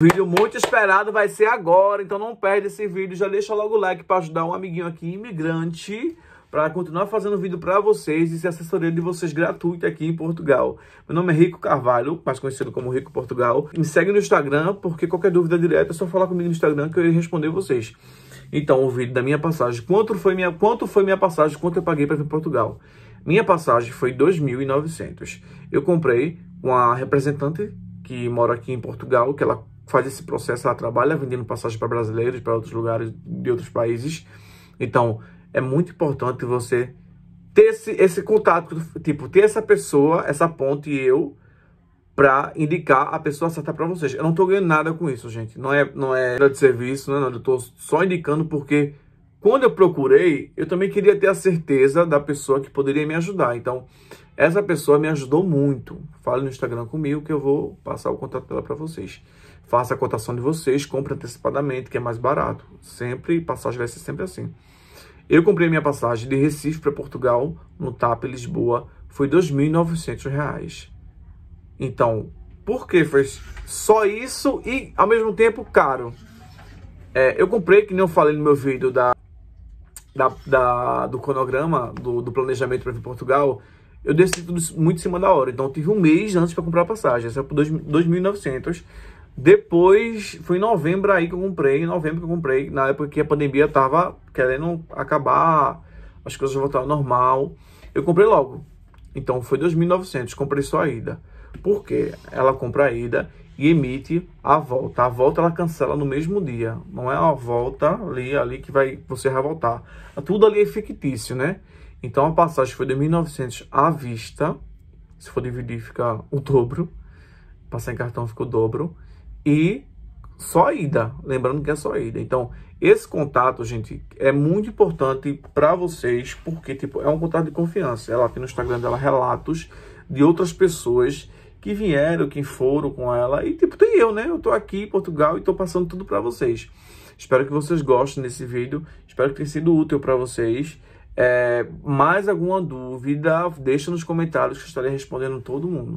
Vídeo muito esperado vai ser agora, então não perde esse vídeo, já deixa logo o like para ajudar um amiguinho aqui imigrante para continuar fazendo vídeo para vocês e ser assessoria de vocês gratuita aqui em Portugal. Meu nome é Rico Carvalho, mais conhecido como Rico Portugal. Me segue no Instagram, porque qualquer dúvida direta é só falar comigo no Instagram que eu irei responder vocês. Então, o vídeo da minha passagem, quanto foi minha, quanto foi minha passagem, quanto eu paguei para vir para Portugal? Minha passagem foi 2.900. Eu comprei com a representante que mora aqui em Portugal, que ela faz esse processo, ela trabalha vendendo passagem para brasileiros, para outros lugares de outros países. Então, é muito importante você ter esse, esse contato, tipo, ter essa pessoa, essa ponte e eu, para indicar a pessoa certa para vocês. Eu não estou ganhando nada com isso, gente. Não é, não é de serviço, não é nada. Eu tô só indicando porque quando eu procurei, eu também queria ter a certeza da pessoa que poderia me ajudar. Então, essa pessoa me ajudou muito. Fale no Instagram comigo que eu vou passar o contato dela para vocês. Faça a cotação de vocês, compre antecipadamente, que é mais barato. Sempre, passagem vai ser sempre assim. Eu comprei minha passagem de Recife para Portugal, no TAP Lisboa, foi R$ 2.900. Então, por que foi só isso e, ao mesmo tempo, caro? É, eu comprei, que nem eu falei no meu vídeo da da, da, do cronograma, do, do planejamento para vir Portugal, eu decidi tudo muito em cima da hora. Então, eu tive um mês antes para comprar a passagem. Essa é por 2.900. Depois, foi em novembro aí que eu comprei. Em novembro que eu comprei, na época que a pandemia tava querendo acabar, as coisas voltaram ao normal. Eu comprei logo. Então, foi 2.900. Comprei só a ida. Por quê? Ela compra a ida e emite a volta. A volta ela cancela no mesmo dia. Não é a volta ali, ali que vai você vai voltar. Tudo ali é fictício, né? Então a passagem foi de 1.900 à vista. Se for dividir, fica o dobro. Passar em cartão fica o dobro. E só ida. Lembrando que é só ida. Então, esse contato, gente, é muito importante para vocês, porque tipo, é um contato de confiança. Ela aqui no Instagram dela relatos de outras pessoas que vieram, quem foram com ela. E tipo, tem eu, né? Eu tô aqui em Portugal e tô passando tudo para vocês. Espero que vocês gostem desse vídeo. Espero que tenha sido útil para vocês. É, mais alguma dúvida, deixa nos comentários que eu estarei respondendo todo mundo.